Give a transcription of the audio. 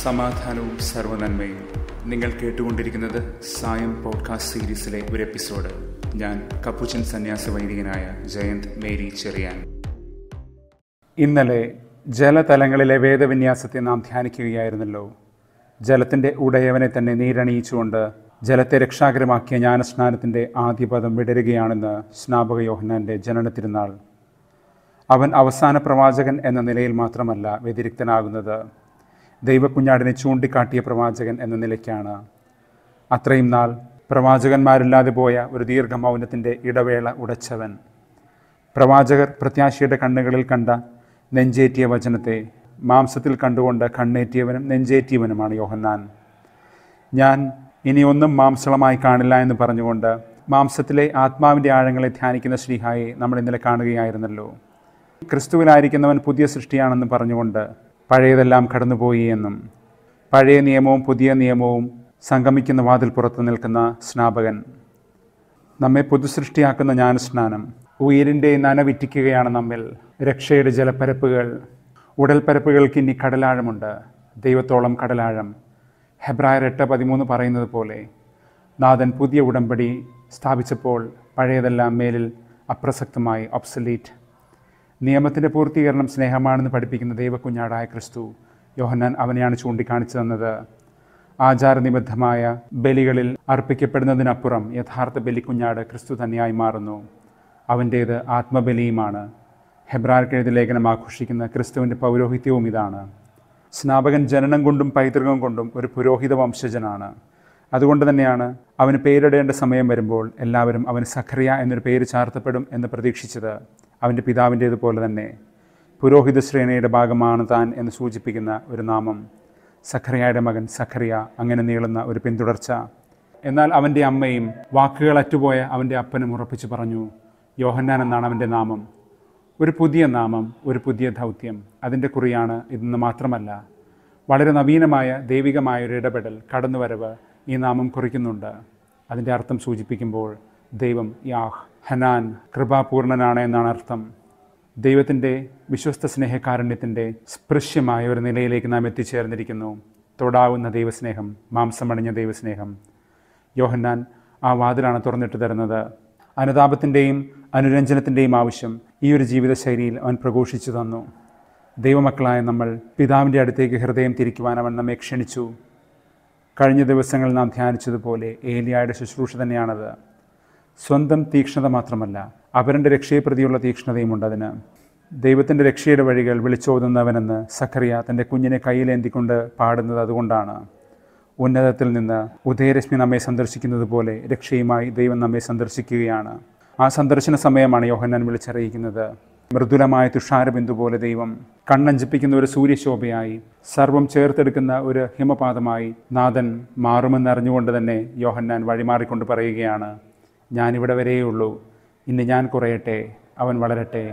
സമാധാനവും സർവനന്മയും നിങ്ങൾ കേട്ടുകൊണ്ടിരിക്കുന്നത് സായം പോഡ്കാസ്റ്റ് സീരീസിലെ ഒരു എപ്പിസോഡ് ഞാൻ കപ്പുച്ചൻ സന്യാസ വൈദികനായ ജയന്ത് മേരി ചെറിയാൻ ഇന്നലെ ജലതലങ്ങളിലെ വേദവിന്യാസത്തെ നാം ധ്യാനിക്കുകയായിരുന്നല്ലോ ജലത്തിൻ്റെ ഉടയവനെ തന്നെ നീരണിയിച്ചുകൊണ്ട് ജലത്തെ രക്ഷാകരമാക്കിയ ജ്ഞാനസ്നാനത്തിൻ്റെ ആദ്യപദം വിടരുകയാണെന്ന് സ്നാപക യോഹന്നാൻ്റെ ജനന തിരുനാൾ അവൻ അവസാന പ്രവാചകൻ എന്ന നിലയിൽ മാത്രമല്ല വ്യതിരിക്തനാകുന്നത് ദൈവക്കുഞ്ഞാടിനെ ചൂണ്ടിക്കാട്ടിയ പ്രവാചകൻ എന്ന നിലയ്ക്കാണ് അത്രയും നാൾ പ്രവാചകന്മാരില്ലാതെ പോയ ഒരു മൗനത്തിൻ്റെ ഇടവേള ഉടച്ചവൻ പ്രവാചകർ പ്രത്യാശയുടെ കണ്ണുകളിൽ കണ്ട നെഞ്ചേറ്റിയ വചനത്തെ മാംസത്തിൽ കണ്ടുകൊണ്ട് കണ്ണേറ്റിയവനും നെഞ്ചേറ്റിയവനുമാണ് യോഹന്നാൻ ഞാൻ ഇനി ഒന്നും മാംസളമായി കാണില്ല എന്ന് പറഞ്ഞുകൊണ്ട് മാംസത്തിലെ ആത്മാവിൻ്റെ ആഴങ്ങളെ ധ്യാനിക്കുന്ന ശ്രീഹായെ നമ്മൾ ഇന്നലെ കാണുകയായിരുന്നല്ലോ ക്രിസ്തുവിനായിരിക്കുന്നവൻ പുതിയ സൃഷ്ടിയാണെന്ന് പറഞ്ഞുകൊണ്ട് പഴയതെല്ലാം കടന്നുപോയി എന്നും പഴയ നിയമവും പുതിയ നിയമവും സംഗമിക്കുന്ന വാതിൽ പുറത്ത് നിൽക്കുന്ന സ്നാപകൻ നമ്മെ പുതുസൃഷ്ടിയാക്കുന്ന ജ്ഞാനസ്നാനം ഉയിരിൻ്റെ നനവിറ്റിക്കുകയാണ് നമ്മിൽ രക്ഷയുടെ ജലപ്പരപ്പുകൾ ഉടൽപ്പരപ്പുകൾക്ക് ഇനി കടലാഴമുണ്ട് ദൈവത്തോളം കടലാഴം ഹെബ്രായർ എട്ട് പതിമൂന്ന് പറയുന്നത് പോലെ നാഥൻ പുതിയ ഉടമ്പടി സ്ഥാപിച്ചപ്പോൾ പഴയതെല്ലാം മേലിൽ അപ്രസക്തമായി ഒബ്സലീറ്റ് നിയമത്തിൻ്റെ പൂർത്തീകരണം സ്നേഹമാണെന്ന് പഠിപ്പിക്കുന്ന ദൈവക്കുഞ്ഞാടായ ക്രിസ്തു യോഹന്നാൻ അവനെയാണ് ചൂണ്ടിക്കാണിച്ചു തന്നത് ആചാരനിബദ്ധമായ ബലികളിൽ അർപ്പിക്കപ്പെടുന്നതിനപ്പുറം യഥാർത്ഥ ബലിക്കുഞ്ഞാട് ക്രിസ്തു തന്നെയായി മാറുന്നു അവൻ്റേത് ആത്മബലിയുമാണ് ഹെബ്രാർക്കെഴുതി ലേഖനം ആഘോഷിക്കുന്ന ക്രിസ്തുവിൻ്റെ പൗരോഹിത്യവും ഇതാണ് സ്നാപകൻ ജനനം കൊണ്ടും പൈതൃകം കൊണ്ടും ഒരു പുരോഹിത വംശജനാണ് അതുകൊണ്ട് തന്നെയാണ് അവന് പേരിടേണ്ട സമയം വരുമ്പോൾ എല്ലാവരും അവന് സഖറിയ എന്നൊരു പേര് ചാർത്തപ്പെടും എന്ന് പ്രതീക്ഷിച്ചത് അവൻ്റെ പിതാവിൻ്റേതുപോലെ തന്നെ പുരോഹിത ശ്രേണിയുടെ ഭാഗമാണ് താൻ എന്ന് സൂചിപ്പിക്കുന്ന ഒരു നാമം സഖറിയായുടെ മകൻ സഖറിയ അങ്ങനെ നീളുന്ന ഒരു പിന്തുടർച്ച എന്നാൽ അവൻ്റെ അമ്മയും വാക്കുകൾ അറ്റുപോയ അവൻ്റെ അപ്പനും ഉറപ്പിച്ചു പറഞ്ഞു യോഹന്നാൻ എന്നാണ് അവൻ്റെ നാമം ഒരു പുതിയ നാമം ഒരു പുതിയ ദൗത്യം അതിൻ്റെ കുറിയാണ് ഇതെന്ന് മാത്രമല്ല വളരെ നവീനമായ ദൈവികമായ ഒരു ഇടപെടൽ കടന്നുവരവ് ഈ നാമം കുറിക്കുന്നുണ്ട് അതിൻ്റെ അർത്ഥം സൂചിപ്പിക്കുമ്പോൾ ദൈവം യാഹ് ഹനാൻ കൃപാപൂർണനാണ് എന്നാണ് അർത്ഥം ദൈവത്തിൻ്റെ വിശ്വസ്ത സ്നേഹകാരുണ്യത്തിൻ്റെ സ്പൃശ്യമായ ഒരു നിലയിലേക്ക് നാം എത്തിച്ചേർന്നിരിക്കുന്നു തൊടാവുന്ന ദൈവസ്നേഹം മാംസമണിഞ്ഞ ദൈവസ്നേഹം യോഹന്നാൻ ആ വാതിലാണ് തുറന്നിട്ട് തരുന്നത് അനുതാപത്തിൻ്റെയും അനുരഞ്ജനത്തിൻ്റെയും ആവശ്യം ഈ ഒരു ജീവിതശൈലിയിൽ അവൻ പ്രഘോഷിച്ചു തന്നു ദൈവമക്കളായ നമ്മൾ പിതാവിൻ്റെ അടുത്തേക്ക് ഹൃദയം തിരിക്കുവാൻ അവൻ നമ്മെ ക്ഷണിച്ചു കഴിഞ്ഞ ദിവസങ്ങളിൽ നാം ധ്യാനിച്ചതുപോലെ ഏലിയായുടെ ശുശ്രൂഷ തന്നെയാണത് സ്വന്തം തീക്ഷ്ണത മാത്രമല്ല പ്രതിയുള്ള രക്ഷയെപ്രതിയുള്ള തീക്ഷ്ണതയുമുണ്ട് അതിന് ദൈവത്തിൻ്റെ രക്ഷയുടെ വഴികൾ വിളിച്ചോതുന്നവനെന്ന് സഖറിയ തൻ്റെ കുഞ്ഞിനെ കയ്യിലേന്തിക്കൊണ്ട് പാടുന്നത് അതുകൊണ്ടാണ് ഉന്നതത്തിൽ നിന്ന് ഉദയരശ്മി നമ്മെ സന്ദർശിക്കുന്നത് പോലെ രക്ഷയുമായി ദൈവം നമ്മെ സന്ദർശിക്കുകയാണ് ആ സന്ദർശന സമയമാണ് യോഹന്നാൻ വിളിച്ചറിയിക്കുന്നത് മൃദുലമായ തുഷാരബിന്ദു പോലെ ദൈവം കണ്ണഞ്ചിപ്പിക്കുന്ന ഒരു സൂര്യശോഭയായി സർവം ചേർത്തെടുക്കുന്ന ഒരു ഹിമപാതമായി നാഥൻ മാറുമെന്നറിഞ്ഞുകൊണ്ട് തന്നെ യോഹന്നാൻ വഴിമാറിക്കൊണ്ട് പറയുകയാണ് ഞാനിവിടെ വരെയുള്ളൂ ഇന്ന് ഞാൻ കുറയട്ടെ അവൻ വളരട്ടെ